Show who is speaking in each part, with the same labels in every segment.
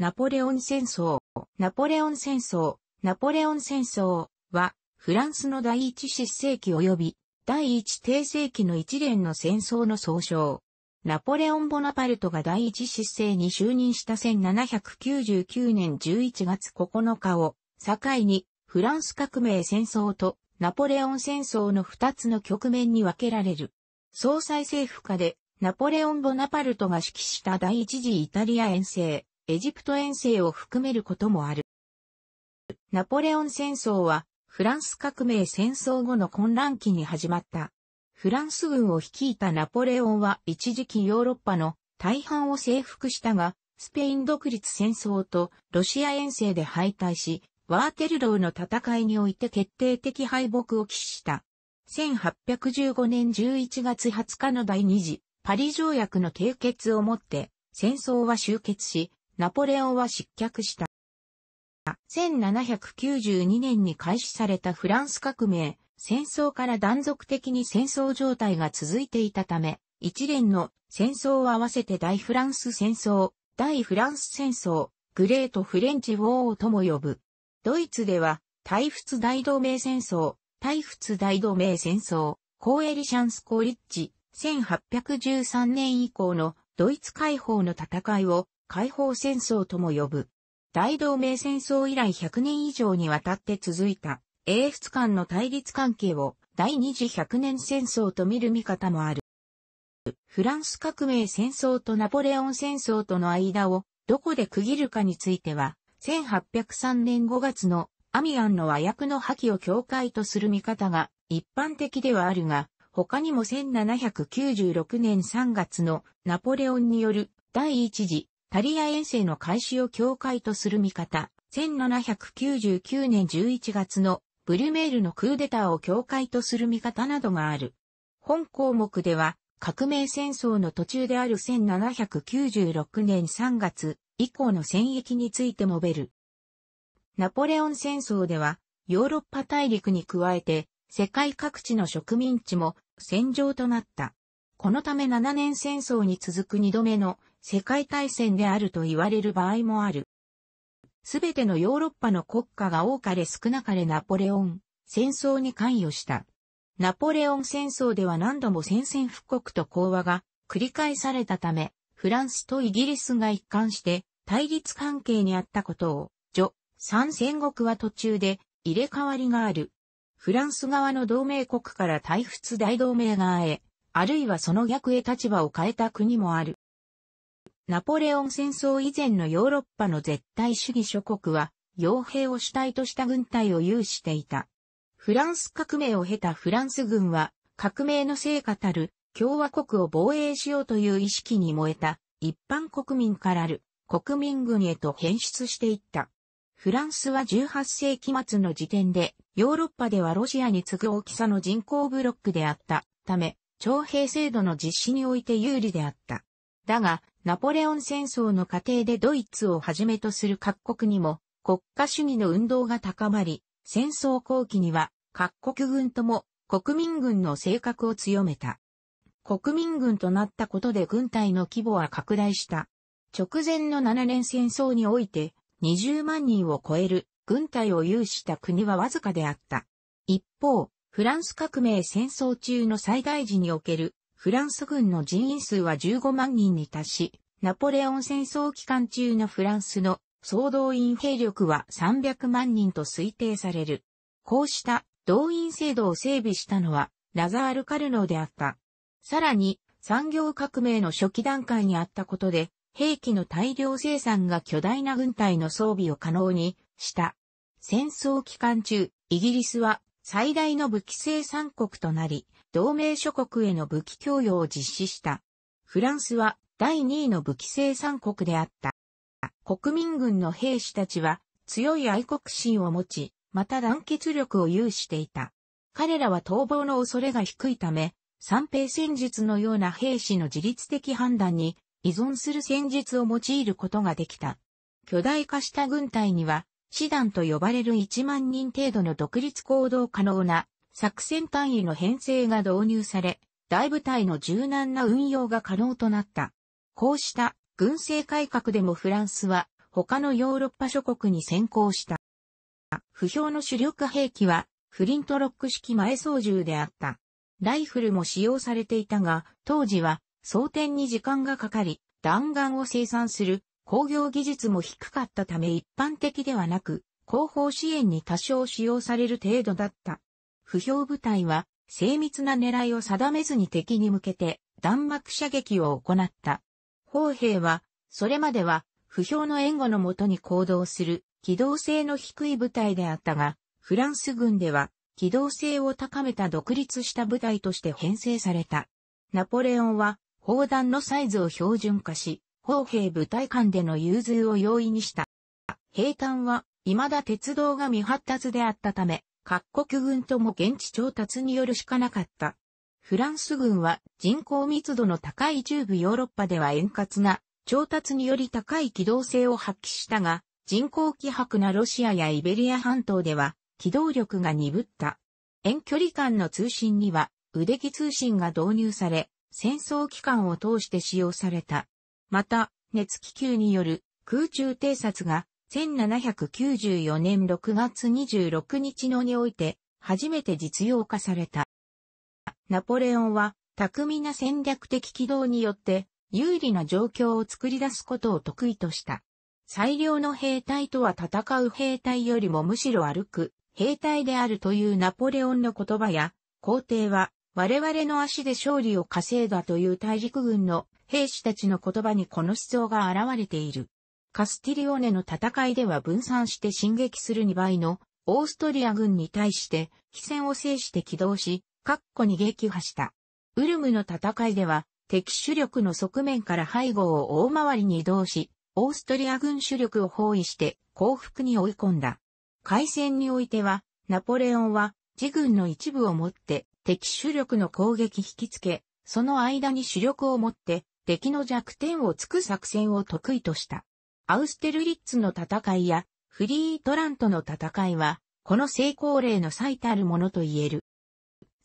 Speaker 1: ナポレオン戦争、ナポレオン戦争、ナポレオン戦争は、フランスの第一失世期及び第一帝世期の一連の戦争の総称。ナポレオン・ボナパルトが第一失世に就任した1799年11月9日を境にフランス革命戦争とナポレオン戦争の二つの局面に分けられる。総裁政府下でナポレオン・ボナパルトが指揮した第一次イタリア遠征。エジプト遠征を含めることもある。ナポレオン戦争は、フランス革命戦争後の混乱期に始まった。フランス軍を率いたナポレオンは一時期ヨーロッパの大半を征服したが、スペイン独立戦争とロシア遠征で敗退し、ワーテルローの戦いにおいて決定的敗北を喫した。1815年11月20日の第二次パリ条約の締結をもって戦争は終結し、ナポレオンは失脚した。1792年に開始されたフランス革命、戦争から断続的に戦争状態が続いていたため、一連の戦争を合わせて大フランス戦争、大フランス戦争、グレートフレンチウォーとも呼ぶ。ドイツでは、大仏大同盟戦争、大仏大同盟戦争、コーエリシャンスコーリッチ、1813年以降のドイツ解放の戦いを解放戦争とも呼ぶ。大同盟戦争以来100年以上にわたって続いた英仏間の対立関係を第二次100年戦争と見る見方もある。フランス革命戦争とナポレオン戦争との間をどこで区切るかについては、1803年5月のアミアンの和訳の破棄を境界とする見方が一般的ではあるが、他にも1796年3月のナポレオンによる第一次タリア遠征の開始を境界とする見方、1799年11月のブリュメールのクーデターを境界とする見方などがある。本項目では、革命戦争の途中である1796年3月以降の戦役について述べる。ナポレオン戦争では、ヨーロッパ大陸に加えて、世界各地の植民地も戦場となった。このため7年戦争に続く2度目の世界大戦であると言われる場合もある。すべてのヨーロッパの国家が多かれ少なかれナポレオン戦争に関与した。ナポレオン戦争では何度も戦線復刻と講和が繰り返されたため、フランスとイギリスが一貫して対立関係にあったことを、女、三戦国は途中で入れ替わりがある。フランス側の同盟国から対仏大同盟側へ、あるいはその逆へ立場を変えた国もある。ナポレオン戦争以前のヨーロッパの絶対主義諸国は、傭兵を主体とした軍隊を有していた。フランス革命を経たフランス軍は、革命の成果たる共和国を防衛しようという意識に燃えた一般国民からある国民軍へと変質していった。フランスは18世紀末の時点でヨーロッパではロシアに次ぐ大きさの人口ブロックであったため、徴兵制度の実施において有利であった。だが、ナポレオン戦争の過程でドイツをはじめとする各国にも国家主義の運動が高まり、戦争後期には各国軍とも国民軍の性格を強めた。国民軍となったことで軍隊の規模は拡大した。直前の7年戦争において20万人を超える軍隊を有した国はわずかであった。一方、フランス革命戦争中の最大時におけるフランス軍の人員数は15万人に達し、ナポレオン戦争期間中のフランスの総動員兵力は300万人と推定される。こうした動員制度を整備したのはラザール・カルノーであった。さらに産業革命の初期段階にあったことで兵器の大量生産が巨大な軍隊の装備を可能にした。戦争期間中、イギリスは最大の武器生産国となり、同盟諸国への武器供与を実施した。フランスは第2位の武器生産国であった。国民軍の兵士たちは強い愛国心を持ち、また団結力を有していた。彼らは逃亡の恐れが低いため、三平戦術のような兵士の自律的判断に依存する戦術を用いることができた。巨大化した軍隊には、師団と呼ばれる1万人程度の独立行動可能な作戦単位の編成が導入され、大部隊の柔軟な運用が可能となった。こうした軍政改革でもフランスは他のヨーロッパ諸国に先行した。不評の主力兵器はフリントロック式前操縦であった。ライフルも使用されていたが、当時は装填に時間がかかり、弾丸を生産する工業技術も低かったため一般的ではなく、後方支援に多少使用される程度だった。不評部隊は精密な狙いを定めずに敵に向けて弾幕射撃を行った。砲兵は、それまでは不評の援護のもとに行動する機動性の低い部隊であったが、フランス軍では機動性を高めた独立した部隊として編成された。ナポレオンは砲弾のサイズを標準化し、砲兵部隊間での融通を容易にした。兵艦は未だ鉄道が未発達であったため、各国軍とも現地調達によるしかなかった。フランス軍は人口密度の高い中部ヨーロッパでは円滑な調達により高い機動性を発揮したが、人口希薄なロシアやイベリア半島では機動力が鈍った。遠距離間の通信には腕機通信が導入され、戦争機関を通して使用された。また、熱気球による空中偵察が1794年6月26日のにおいて、初めて実用化された。ナポレオンは、巧みな戦略的軌道によって、有利な状況を作り出すことを得意とした。最良の兵隊とは戦う兵隊よりもむしろ歩く兵隊であるというナポレオンの言葉や、皇帝は我々の足で勝利を稼いだという大陸軍の兵士たちの言葉にこの思想が現れている。カスティリオネの戦いでは分散して進撃する2倍のオーストリア軍に対して非戦を制して起動し、各個に撃破した。ウルムの戦いでは敵主力の側面から背後を大回りに移動し、オーストリア軍主力を包囲して降伏に追い込んだ。海戦においては、ナポレオンは自軍の一部を持って敵主力の攻撃引きつけ、その間に主力を持って敵の弱点を突く作戦を得意とした。アウステルリッツの戦いやフリートラントの戦いは、この成功例の最たるものと言える。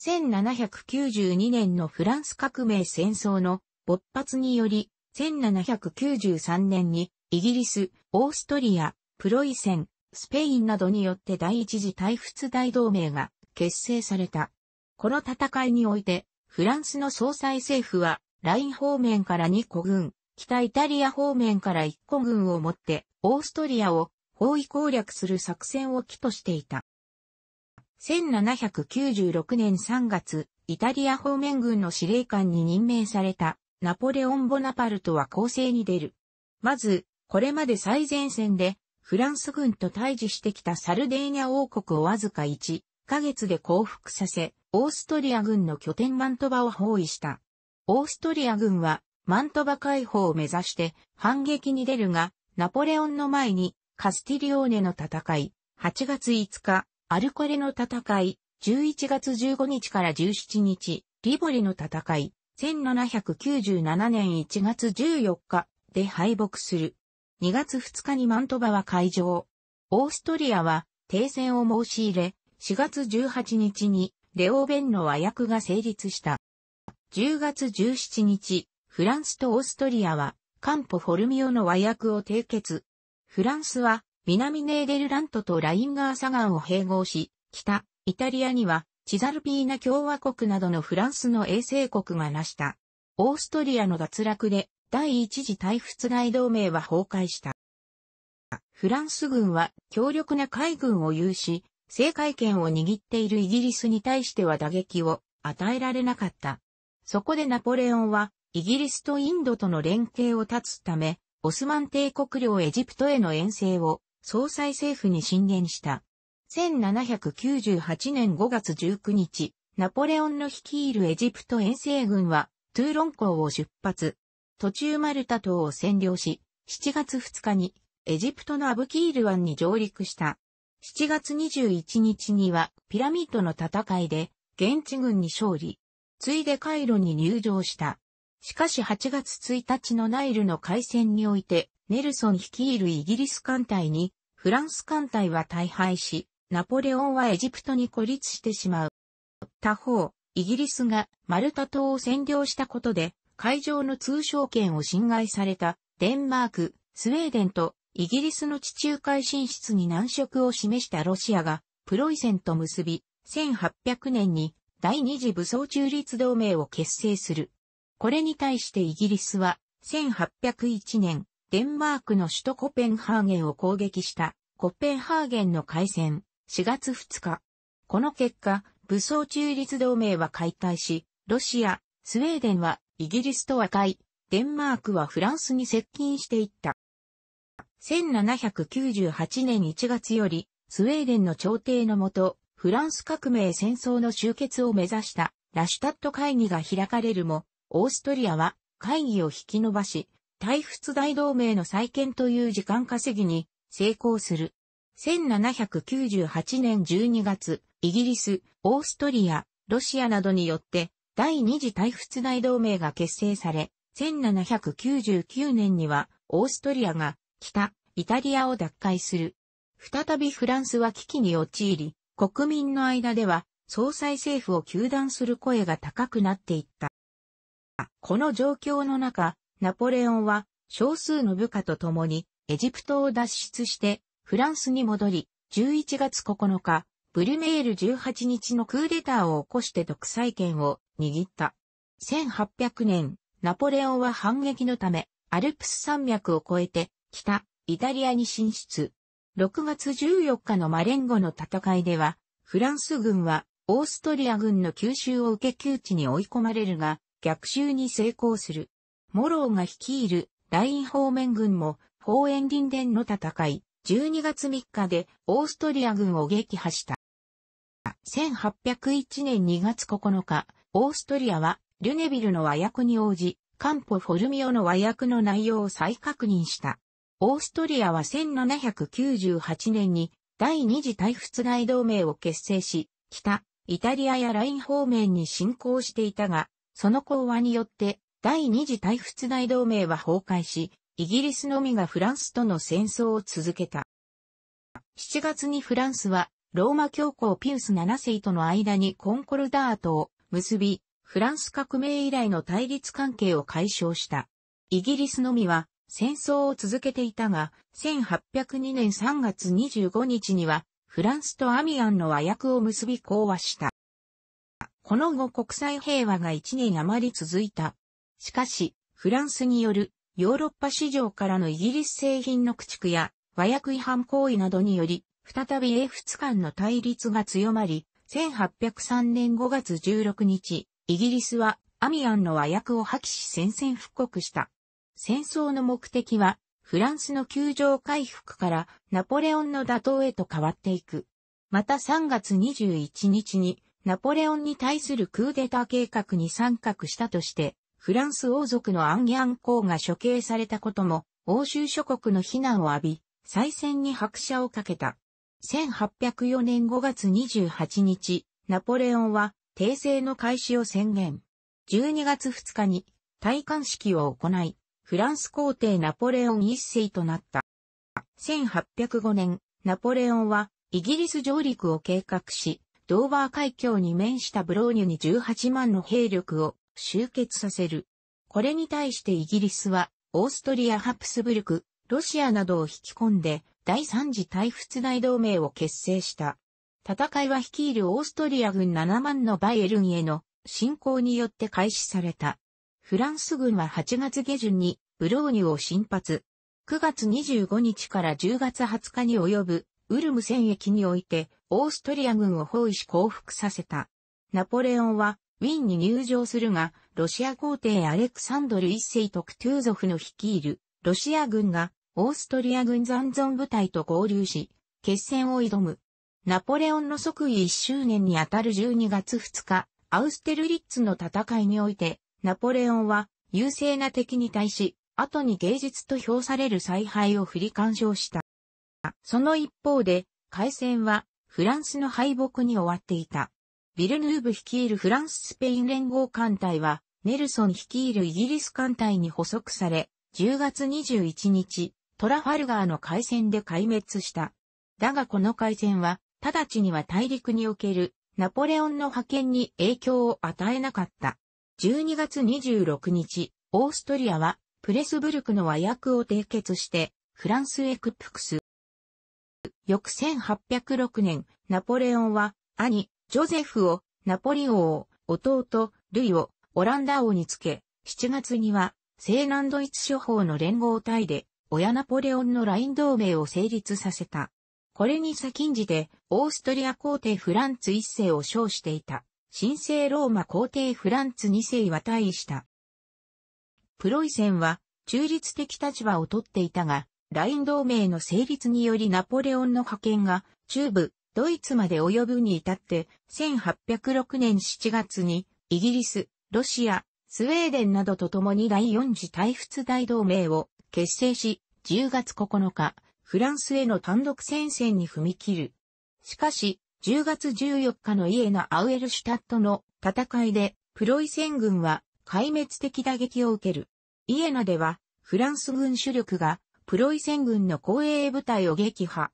Speaker 1: 1792年のフランス革命戦争の勃発により、1793年にイギリス、オーストリア、プロイセン、スペインなどによって第一次大仏大同盟が結成された。この戦いにおいて、フランスの総裁政府は、ライン方面から2個軍、北イタリア方面から一個軍を持って、オーストリアを包囲攻略する作戦を起としていた。1796年3月、イタリア方面軍の司令官に任命されたナポレオン・ボナパルトは攻勢に出る。まず、これまで最前線でフランス軍と対峙してきたサルデーニャ王国をわずか1ヶ月で降伏させ、オーストリア軍の拠点マントバを包囲した。オーストリア軍はマントバ解放を目指して反撃に出るが、ナポレオンの前にカスティリオーネの戦い、8月5日、アルコレの戦い、11月15日から17日、リボリの戦い、1797年1月14日で敗北する。2月2日にマントバは会場。オーストリアは停戦を申し入れ、4月18日にレオーベンの和訳が成立した。10月17日、フランスとオーストリアは、カンポ・フォルミオの和訳を締結。フランスは、南ネーデルラントとラインガーガンを併合し、北、イタリアには、チザルピーナ共和国などのフランスの衛星国が成した。オーストリアの脱落で、第一次大仏大同盟は崩壊した。フランス軍は強力な海軍を有し、制海権を握っているイギリスに対しては打撃を与えられなかった。そこでナポレオンはイギリスとインドとの連携を断つため、オスマン帝国領エジプトへの遠征を総裁政府に進言した。1798年5月19日、ナポレオンの率いるエジプト遠征軍は、トゥーロン港を出発。途中マルタ島を占領し、7月2日にエジプトのアブキール湾に上陸した。7月21日にはピラミッドの戦いで現地軍に勝利。ついでカイロに入場した。しかし8月1日のナイルの海戦において、ネルソン率いるイギリス艦隊に、フランス艦隊は大敗し、ナポレオンはエジプトに孤立してしまう。他方、イギリスがマルタ島を占領したことで、海上の通商権を侵害されたデンマーク、スウェーデンとイギリスの地中海進出に難色を示したロシアがプロイセンと結び、1800年に第二次武装中立同盟を結成する。これに対してイギリスは、1801年、デンマークの首都コペンハーゲンを攻撃したコペンハーゲンの海戦4月2日。この結果、武装中立同盟は解体し、ロシア、スウェーデンはイギリスと和解、デンマークはフランスに接近していった。1798年1月より、スウェーデンの朝廷のもと、フランス革命戦争の終結を目指したラシュタット会議が開かれるも、オーストリアは会議を引き延ばし、大仏大同盟の再建という時間稼ぎに成功する。1798年12月、イギリス、オーストリア、ロシアなどによって第二次大仏大同盟が結成され、1799年にはオーストリアが北イタリアを奪回する。再びフランスは危機に陥り、国民の間では総裁政府を求断する声が高くなっていった。この状況の中、ナポレオンは少数の部下と共にエジプトを脱出してフランスに戻り、11月9日、ブルメール18日のクーデターを起こして独裁権を握った。1800年、ナポレオンは反撃のため、アルプス山脈を越えて、北、イタリアに進出。6月14日のマレンゴの戦いでは、フランス軍はオーストリア軍の吸収を受け窮地に追い込まれるが、逆襲に成功する。モローが率いるライン方面軍も、方ン林ンの戦い、12月3日でオーストリア軍を撃破した。1801年2月9日、オーストリアは、ルネビルの和訳に応じ、カンポ・フォルミオの和訳の内容を再確認した。オーストリアは1798年に第二次大仏外同盟を結成し、北、イタリアやライン方面に侵攻していたが、その講和によって、第二次大仏大同盟は崩壊し、イギリスのみがフランスとの戦争を続けた。7月にフランスは、ローマ教皇ピウス7世との間にコンコルダートを結び、フランス革命以来の対立関係を解消した。イギリスのみは戦争を続けていたが、1802年3月25日には、フランスとアミアンの和訳を結び講和した。この後国際平和が1年余り続いた。しかし、フランスによるヨーロッパ市場からのイギリス製品の駆逐や和訳違反行為などにより、再び英仏間の対立が強まり、1803年5月16日、イギリスはアミアンの和訳を破棄し戦線復刻した。戦争の目的は、フランスの球場回復からナポレオンの打倒へと変わっていく。また3月21日にナポレオンに対するクーデター計画に参画したとして、フランス王族のアンギャン公が処刑されたことも、欧州諸国の非難を浴び、再選に拍車をかけた。1804年5月28日、ナポレオンは、訂正の開始を宣言。12月2日に、戴冠式を行い、フランス皇帝ナポレオン一世となった。1805年、ナポレオンは、イギリス上陸を計画し、ドーバー海峡に面したブローニュに18万の兵力を集結させる。これに対してイギリスは、オーストリア・ハプスブルク、ロシアなどを引き込んで、第三次大仏大同盟を結成した。戦いは率いるオーストリア軍7万のバイエルンへの侵攻によって開始された。フランス軍は8月下旬にブローニュを進発。9月25日から10月20日に及ぶウルム戦役において、オーストリア軍を包囲し降伏させた。ナポレオンは、ウィンに入場するが、ロシア皇帝アレクサンドル一世とクトゥーゾフの率いる、ロシア軍が、オーストリア軍残存部隊と合流し、決戦を挑む。ナポレオンの即位1周年にあたる12月2日、アウステルリッツの戦いにおいて、ナポレオンは優勢な敵に対し、後に芸術と評される采配を振り干渉した。その一方で、海戦はフランスの敗北に終わっていた。ビルヌーブ率いるフランス・スペイン連合艦隊は、ネルソン率いるイギリス艦隊に捕捉され、10月21日、トラファルガーの海戦で壊滅した。だがこの海戦は、直ちには大陸におけるナポレオンの派遣に影響を与えなかった。12月26日、オーストリアはプレスブルクの和訳を締結して、フランスへ屈服す。翌1806年、ナポレオンは、兄、ジョゼフを、ナポリ王、弟、ルイを、オランダ王につけ、7月には、西南ドイツ諸法の連合体で、親ナポレオンのライン同盟を成立させた。これに先んじて、オーストリア皇帝フランツ一世を称していた、神聖ローマ皇帝フランツ二世は退位した。プロイセンは、中立的立場をとっていたが、ライン同盟の成立によりナポレオンの派遣が中部、ドイツまで及ぶに至って、1806年7月にイギリス、ロシア、スウェーデンなどと共に第四次大仏大同盟を結成し、10月9日、フランスへの単独戦線に踏み切る。しかし、10月14日のイエナ・アウエルシュタットの戦いで、プロイセン軍は壊滅的打撃を受ける。イエナでは、フランス軍主力がプロイセン軍の後衛部隊を撃破。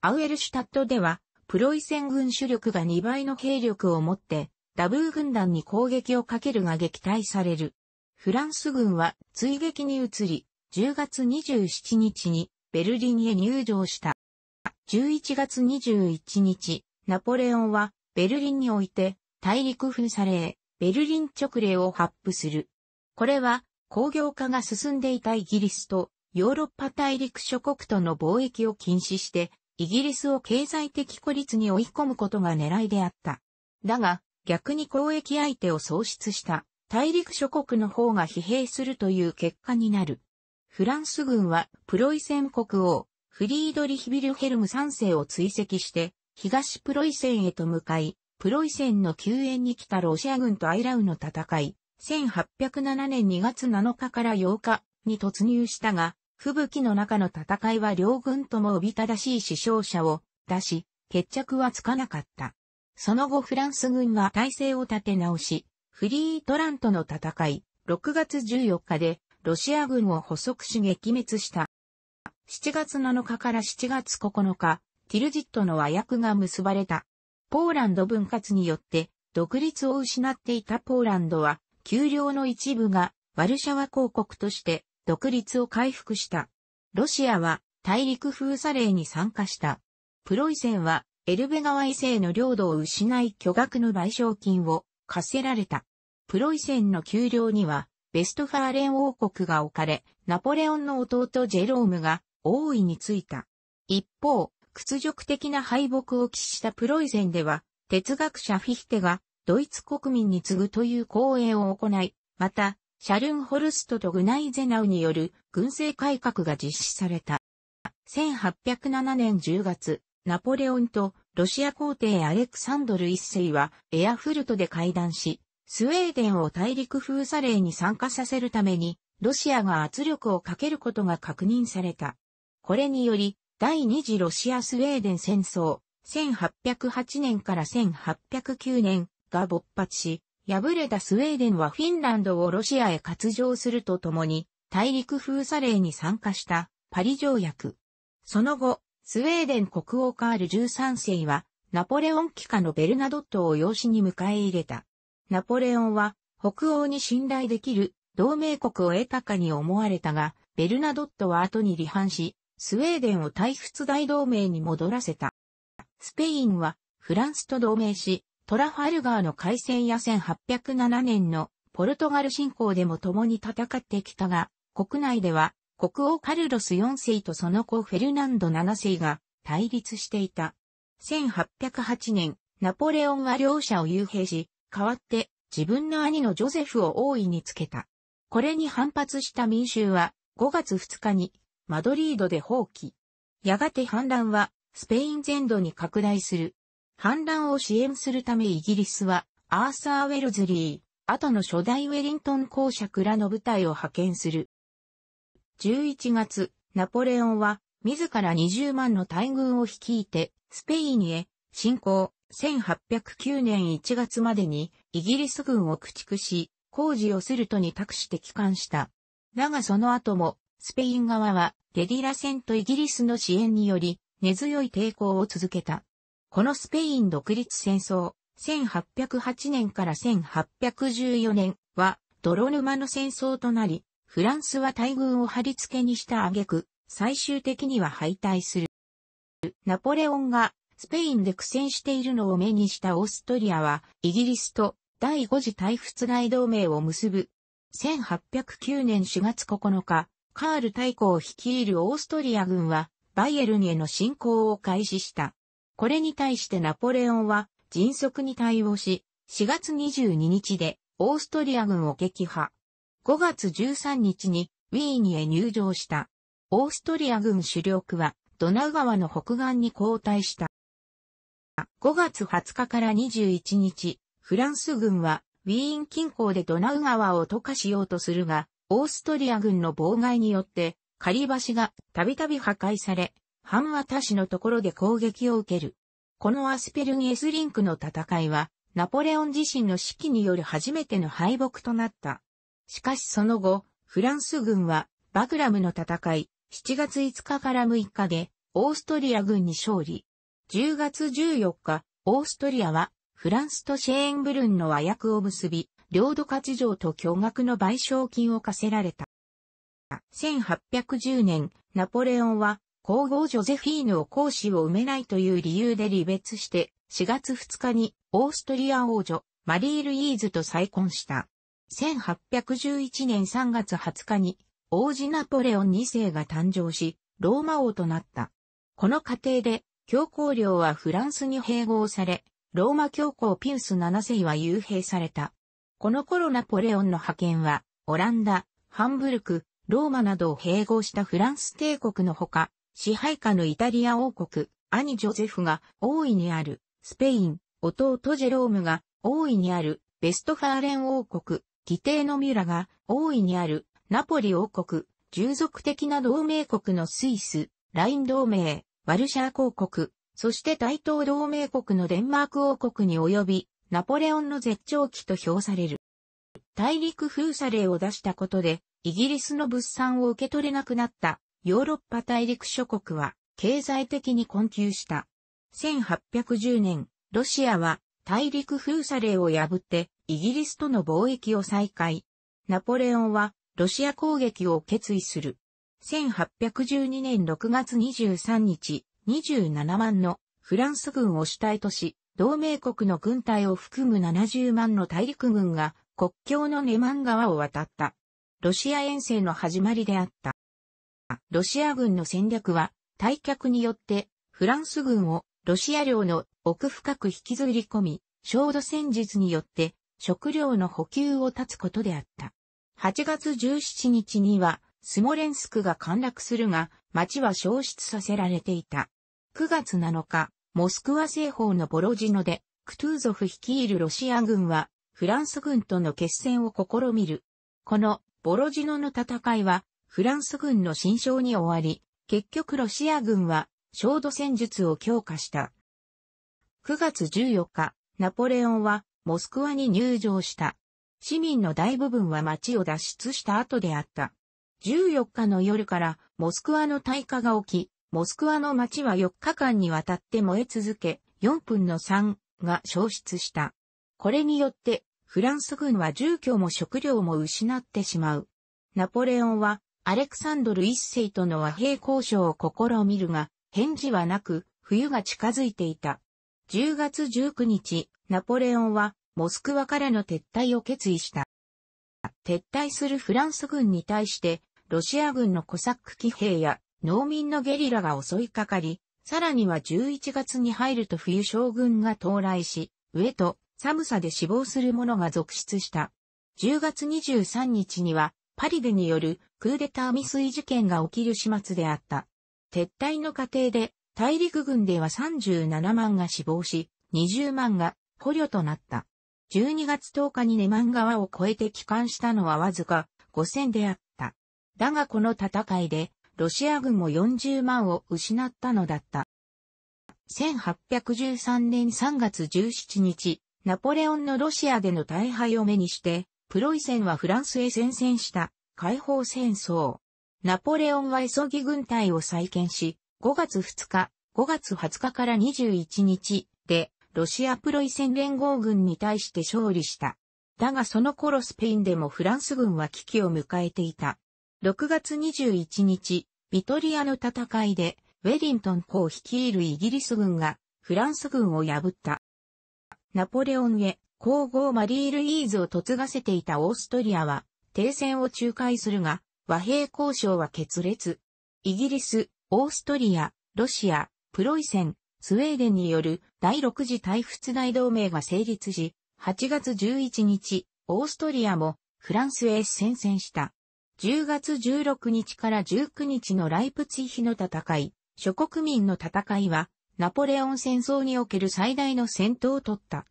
Speaker 1: アウエルシュタットでは、プロイセン軍主力が2倍の兵力を持って、ダブー軍団に攻撃をかけるが撃退される。フランス軍は追撃に移り、10月27日にベルリンへ入場した。11月21日、ナポレオンはベルリンにおいて大陸封鎖令、ベルリン直令を発布する。これは工業化が進んでいたイギリスとヨーロッパ大陸諸国との貿易を禁止して、イギリスを経済的孤立に追い込むことが狙いであった。だが、逆に交易相手を喪失した大陸諸国の方が疲弊するという結果になる。フランス軍はプロイセン国王、フリードリヒビルヘルム3世を追跡して、東プロイセンへと向かい、プロイセンの救援に来たロシア軍とアイラウの戦い、1807年2月7日から8日に突入したが、吹雪の中の戦いは両軍ともおびただしい死傷者を出し、決着はつかなかった。その後フランス軍は体制を立て直し、フリートランとの戦い、6月14日でロシア軍を捕捉し撃滅した。7月7日から7月9日、ティルジットの和訳が結ばれた。ポーランド分割によって独立を失っていたポーランドは、給料の一部がワルシャワ公国として独立を回復した。ロシアは大陸封鎖令に参加した。プロイセンはエルベ川以西の領土を失い巨額の賠償金を課せられた。プロイセンの丘陵にはベストファーレン王国が置かれ、ナポレオンの弟ジェロームが王位についた。一方、屈辱的な敗北を喫したプロイセンでは、哲学者フィヒテがドイツ国民に次ぐという講演を行い、また、シャルンホルストとグナイゼナウによる軍政改革が実施された。1807年10月、ナポレオンとロシア皇帝アレクサンドル一世はエアフルトで会談し、スウェーデンを大陸封鎖令に参加させるために、ロシアが圧力をかけることが確認された。これにより、第二次ロシア・スウェーデン戦争、1808年から1809年が勃発し、敗れたスウェーデンはフィンランドをロシアへ割譲するとともに、大陸封鎖令に参加したパリ条約。その後、スウェーデン国王カール13世は、ナポレオン帰下のベルナドットを養子に迎え入れた。ナポレオンは、北欧に信頼できる同盟国を得たかに思われたが、ベルナドットは後に離反し、スウェーデンを退仏大同盟に戻らせた。スペインは、フランスと同盟し、トラファルガーの海戦や1807年のポルトガル侵攻でも共に戦ってきたが、国内では国王カルロス4世とその子フェルナンド7世が対立していた。1808年、ナポレオンは両者を幽閉し、代わって自分の兄のジョゼフを大いにつけた。これに反発した民衆は5月2日にマドリードで放棄。やがて反乱はスペイン全土に拡大する。反乱を支援するためイギリスは、アーサー・ウェルズリー、後の初代ウェリントン公爵らの部隊を派遣する。11月、ナポレオンは、自ら20万の大軍を率いて、スペインへ、侵攻、1809年1月までに、イギリス軍を駆逐し、工事をするとに託して帰還した。だがその後も、スペイン側は、ゲリラ戦とイギリスの支援により、根強い抵抗を続けた。このスペイン独立戦争、1808年から1814年は泥沼の戦争となり、フランスは大軍を貼り付けにした挙句、最終的には敗退する。ナポレオンがスペインで苦戦しているのを目にしたオーストリアは、イギリスと第5次大仏大同盟を結ぶ。1809年4月9日、カール大公を率いるオーストリア軍は、バイエルンへの侵攻を開始した。これに対してナポレオンは迅速に対応し、4月22日でオーストリア軍を撃破。5月13日にウィーンへ入城した。オーストリア軍主力はドナウ川の北岸に後退した。5月20日から21日、フランス軍はウィーン近郊でドナウ川を溶かしようとするが、オーストリア軍の妨害によって、仮橋がたびたび破壊され、ハンワタ氏のところで攻撃を受ける。このアスペルギエスリンクの戦いは、ナポレオン自身の指揮による初めての敗北となった。しかしその後、フランス軍は、バグラムの戦い、7月5日から6日で、オーストリア軍に勝利。10月14日、オーストリアは、フランスとシェーンブルンの和訳を結び、領土価値上と巨額の賠償金を課せられた。1810年、ナポレオンは、皇后ジョゼフィーヌを公使を埋めないという理由で離別して、4月2日にオーストリア王女、マリー・ルイーズと再婚した。1811年3月20日に、王子ナポレオン2世が誕生し、ローマ王となった。この過程で、教皇領はフランスに併合され、ローマ教皇ピウス7世は幽閉された。この頃ナポレオンの派遣は、オランダ、ハンブルク、ローマなどを併合したフランス帝国のほか、支配下のイタリア王国、兄ジョゼフが大いにあるスペイン、弟ジェロームが大いにあるベストファーレン王国、義定のミュラが大いにあるナポリ王国、従属的な同盟国のスイス、ライン同盟、ワルシャー公国、そして大東同盟国のデンマーク王国に及び、ナポレオンの絶頂期と評される。大陸封鎖令を出したことで、イギリスの物産を受け取れなくなったヨーロッパ大陸諸国は経済的に困窮した。1810年、ロシアは大陸封鎖令を破ってイギリスとの貿易を再開。ナポレオンはロシア攻撃を決意する。1812年6月23日、27万のフランス軍を主体とし、同盟国の軍隊を含む70万の大陸軍が国境のネマン川を渡った。ロシア遠征の始まりであった。ロシア軍の戦略は、退却によって、フランス軍をロシア領の奥深く引きずり込み、焦土戦術によって食料の補給を断つことであった。8月17日には、スモレンスクが陥落するが、町は消失させられていた。9月7日、モスクワ西方のボロジノで、クトゥーゾフ率いるロシア軍は、フランス軍との決戦を試みる。このボロジノの戦いは、フランス軍の侵傷に終わり、結局ロシア軍は、焦土戦術を強化した。9月14日、ナポレオンは、モスクワに入場した。市民の大部分は街を脱出した後であった。14日の夜から、モスクワの大火が起き、モスクワの街は4日間にわたって燃え続け、4分の3が消失した。これによって、フランス軍は住居も食料も失ってしまう。ナポレオンはアレクサンドル一世との和平交渉を試みるが、返事はなく、冬が近づいていた。10月19日、ナポレオンは、モスクワからの撤退を決意した。撤退するフランス軍に対して、ロシア軍のコサック騎兵や農民のゲリラが襲いかかり、さらには11月に入ると冬将軍が到来し、上と寒さで死亡する者が続出した。10月23日にはパリでによるクーデター未遂事件が起きる始末であった。撤退の過程で、大陸軍では37万が死亡し、20万が捕虜となった。12月10日にネマン川を越えて帰還したのはわずか5000であった。だがこの戦いで、ロシア軍も40万を失ったのだった。1813年3月17日、ナポレオンのロシアでの大敗を目にして、プロイセンはフランスへ宣戦した解放戦争。ナポレオンは急ぎ軍隊を再建し、5月2日、5月20日から21日で、ロシアプロイセン連合軍に対して勝利した。だがその頃スペインでもフランス軍は危機を迎えていた。6月21日、ビトリアの戦いで、ウェリントン公率いるイギリス軍が、フランス軍を破った。ナポレオンへ皇后マリー・ルイーズを嫁がせていたオーストリアは、停戦を仲介するが、和平交渉は決裂。イギリス、オーストリア、ロシア、プロイセン、スウェーデンによる第6次大仏大同盟が成立し、8月11日、オーストリアもフランスへ宣戦した。10月16日から19日のライプツィヒの戦い、諸国民の戦いは、ナポレオン戦争における最大の戦闘を取った。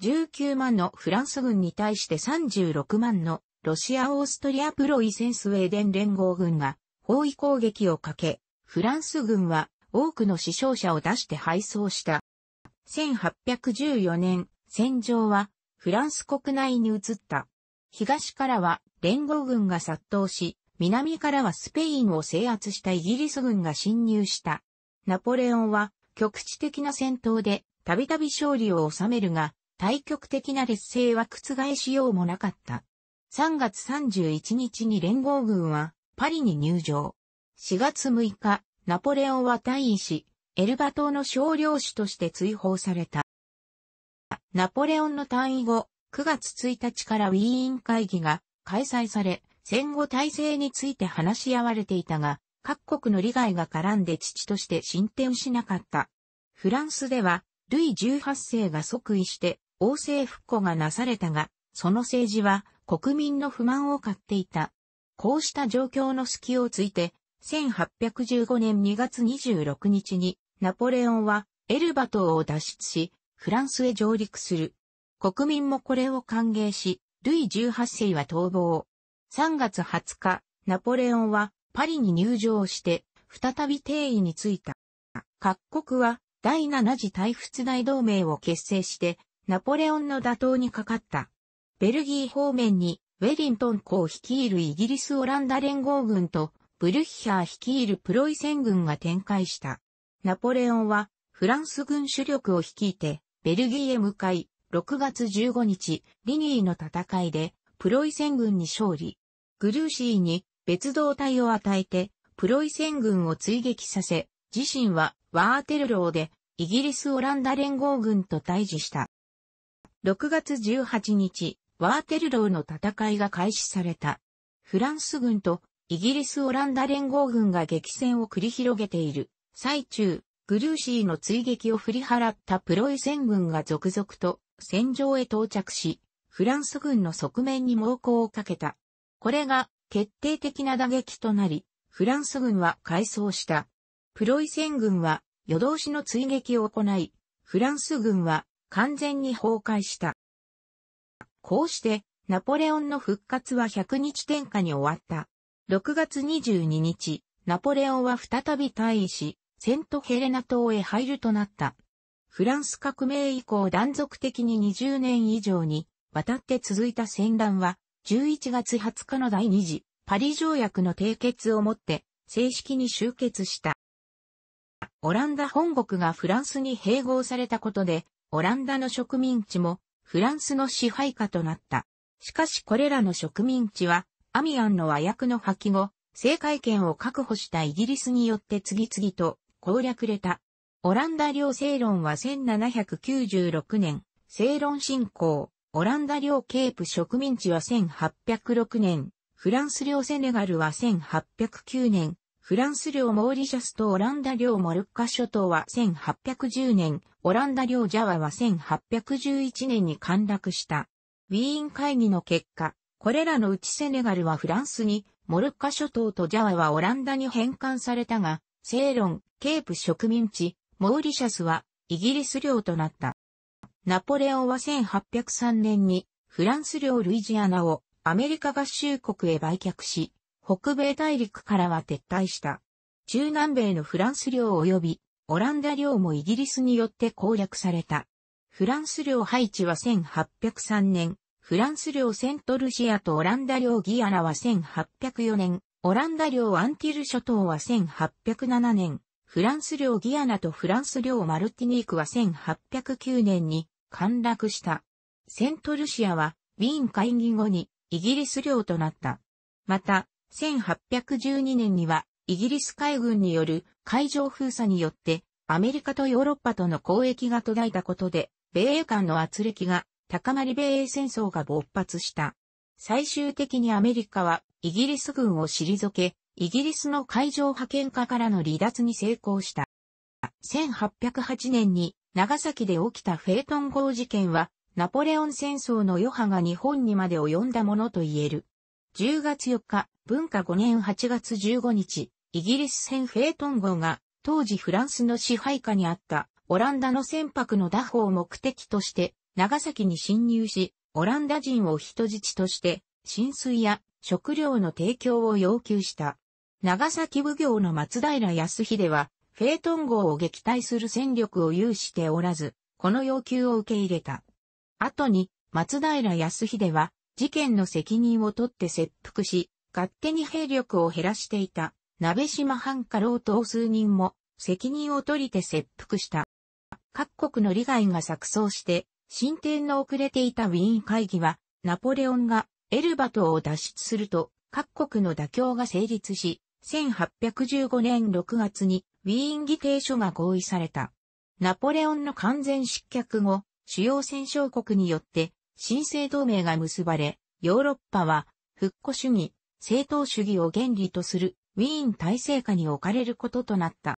Speaker 1: 19万のフランス軍に対して36万のロシア・オーストリア・プロイセンスウェーデン連合軍が包囲攻撃をかけ、フランス軍は多くの死傷者を出して敗走した。1814年、戦場はフランス国内に移った。東からは連合軍が殺到し、南からはスペインを制圧したイギリス軍が侵入した。ナポレオンは局地的な戦闘でたびたび勝利を収めるが、対極的な劣勢は覆しようもなかった。3月31日に連合軍はパリに入場。4月6日、ナポレオンは退位し、エルバ島の少領主として追放された。ナポレオンの退位後、9月1日からウィーン会議が開催され、戦後体制について話し合われていたが、各国の利害が絡んで父として進展しなかった。フランスでは、ルイ18世が即位して、王政復古がなされたが、その政治は国民の不満を買っていた。こうした状況の隙をついて、1815年2月26日にナポレオンはエルバ島を脱出し、フランスへ上陸する。国民もこれを歓迎し、ルイ18世は逃亡。3月20日、ナポレオンはパリに入場して、再び定位に着いた。各国は第7次大仏大同盟を結成して、ナポレオンの打倒にかかった。ベルギー方面に、ウェリントン公率いるイギリスオランダ連合軍と、ブルッヒャー率いるプロイセン軍が展開した。ナポレオンは、フランス軍主力を率いて、ベルギーへ向かい、6月15日、リニーの戦いで、プロイセン軍に勝利。グルーシーに別動隊を与えて、プロイセン軍を追撃させ、自身はワーテルローでイギリス・オランダ連合軍と対峙した。6月18日、ワーテルローの戦いが開始された。フランス軍とイギリス・オランダ連合軍が激戦を繰り広げている。最中、グルーシーの追撃を振り払ったプロイセン軍が続々と戦場へ到着し、フランス軍の側面に猛攻をかけた。これが決定的な打撃となり、フランス軍は改装した。プロイセン軍は夜通しの追撃を行い、フランス軍は完全に崩壊した。こうして、ナポレオンの復活は100日天下に終わった。6月22日、ナポレオンは再び退位し、セントヘレナ島へ入るとなった。フランス革命以降断続的に20年以上に渡って続いた戦乱は、11月20日の第2次パリ条約の締結をもって正式に終結した。オランダ本国がフランスに併合されたことで、オランダの植民地もフランスの支配下となった。しかしこれらの植民地は、アミアンの和訳の破棄後、政界権を確保したイギリスによって次々と攻略れた。オランダ領正論は1796年、正論進行。オランダ領ケープ植民地は1806年、フランス領セネガルは1809年、フランス領モーリシャスとオランダ領モルッカ諸島は1810年、オランダ領ジャワは1811年に陥落した。ウィーン会議の結果、これらのうちセネガルはフランスに、モルッカ諸島とジャワはオランダに返還されたが、セーロン、ケープ植民地、モーリシャスはイギリス領となった。ナポレオンは1803年にフランス領ルイジアナをアメリカ合衆国へ売却し、北米大陸からは撤退した。中南米のフランス領及びオランダ領もイギリスによって攻略された。フランス領ハイチは1803年、フランス領セントルシアとオランダ領ギアナは1804年、オランダ領アンティル諸島は1807年、フランス領ギアナとフランス領マルティニークは1809年に陥落した。セントルシアはウィーン会議後にイギリス領となった。また、1812年には、イギリス海軍による海上封鎖によって、アメリカとヨーロッパとの交易が途絶えたことで、米英間の圧力が高まり米英戦争が勃発した。最終的にアメリカはイギリス軍を退け、イギリスの海上派遣下からの離脱に成功した。1808年に長崎で起きたフェイトン号事件は、ナポレオン戦争の余波が日本にまで及んだものと言える。10月4日、文化5年8月15日、イギリス船フェートン号が、当時フランスの支配下にあったオランダの船舶の打法を目的として長崎に侵入し、オランダ人を人質として浸水や食料の提供を要求した。長崎奉行の松平康秀は、フェートン号を撃退する戦力を有しておらず、この要求を受け入れた。後に、松平康秀は、事件の責任を取って切腹し、勝手に兵力を減らしていた、鍋島藩家老等数人も、責任を取りて切腹した。各国の利害が錯綜して、進展の遅れていたウィーン会議は、ナポレオンがエルバ島を脱出すると、各国の妥協が成立し、1815年6月にウィーン議定書が合意された。ナポレオンの完全失脚後、主要戦勝国によって、新生同盟が結ばれ、ヨーロッパは、復古主義、正当主義を原理とするウィーン体制下に置かれることとなった。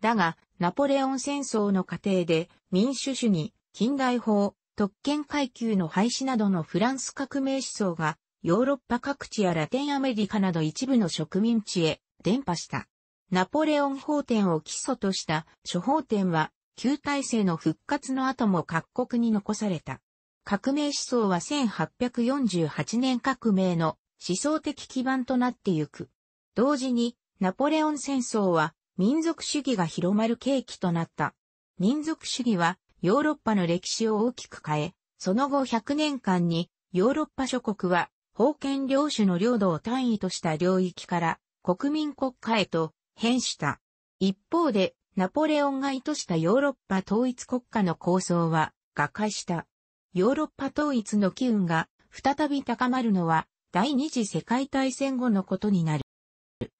Speaker 1: だが、ナポレオン戦争の過程で民主主義、近代法、特権階級の廃止などのフランス革命思想がヨーロッパ各地やラテンアメリカなど一部の植民地へ伝播した。ナポレオン法典を基礎とした諸法典は旧体制の復活の後も各国に残された。革命思想は1848年革命の思想的基盤となってゆく。同時に、ナポレオン戦争は民族主義が広まる契機となった。民族主義はヨーロッパの歴史を大きく変え、その後100年間にヨーロッパ諸国は封建領主の領土を単位とした領域から国民国家へと変した。一方で、ナポレオンが意図したヨーロッパ統一国家の構想は瓦解した。ヨーロッパ統一の機運が再び高まるのは第二次世界大戦後のことになる。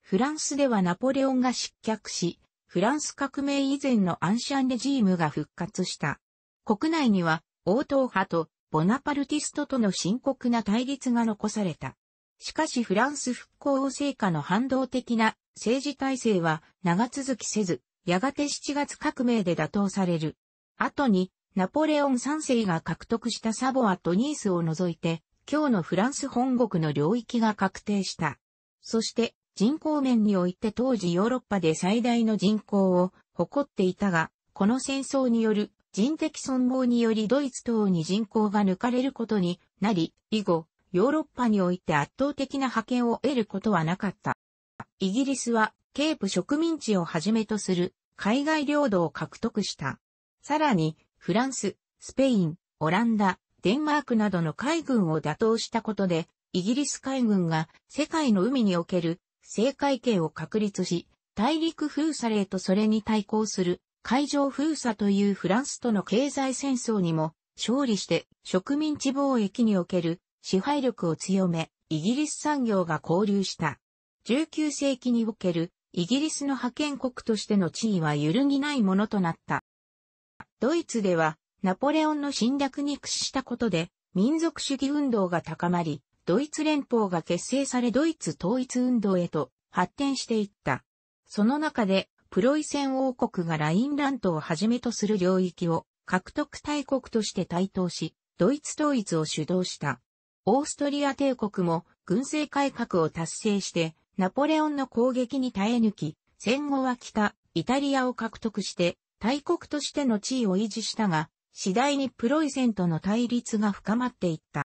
Speaker 1: フランスではナポレオンが失脚し、フランス革命以前のアンシャンレジームが復活した。国内には、王党派とボナパルティストとの深刻な対立が残された。しかしフランス復興成果の反動的な政治体制は長続きせず、やがて7月革命で打倒される。後に、ナポレオン3世が獲得したサボアとニースを除いて、今日のフランス本国の領域が確定した。そして人口面において当時ヨーロッパで最大の人口を誇っていたが、この戦争による人的存亡によりドイツ等に人口が抜かれることになり、以後、ヨーロッパにおいて圧倒的な覇権を得ることはなかった。イギリスは、ケープ植民地をはじめとする海外領土を獲得した。さらに、フランス、スペイン、オランダ、デンマークなどの海軍を打倒したことで、イギリス海軍が世界の海における正海権を確立し、大陸封鎖令とそれに対抗する海上封鎖というフランスとの経済戦争にも勝利して植民地貿易における支配力を強め、イギリス産業が交流した。19世紀におけるイギリスの派遣国としての地位は揺るぎないものとなった。ドイツではナポレオンの侵略に屈したことで、民族主義運動が高まり、ドイツ連邦が結成されドイツ統一運動へと発展していった。その中で、プロイセン王国がラインラントをはじめとする領域を獲得大国として台頭し、ドイツ統一を主導した。オーストリア帝国も軍政改革を達成して、ナポレオンの攻撃に耐え抜き、戦後は北、イタリアを獲得して、大国としての地位を維持したが、次第にプロイセンとの対立が深まっていった。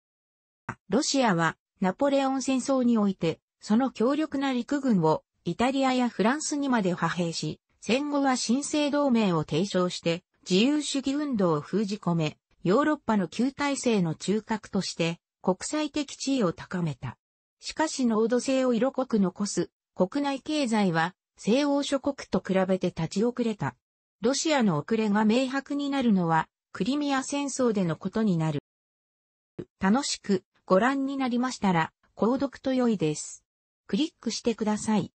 Speaker 1: ロシアはナポレオン戦争において、その強力な陸軍をイタリアやフランスにまで派兵し、戦後は新生同盟を提唱して、自由主義運動を封じ込め、ヨーロッパの旧体制の中核として国際的地位を高めた。しかし濃度性を色濃く残す国内経済は西欧諸国と比べて立ち遅れた。ロシアの遅れが明白になるのはクリミア戦争でのことになる。楽しくご覧になりましたら、購読と良いです。クリックしてください。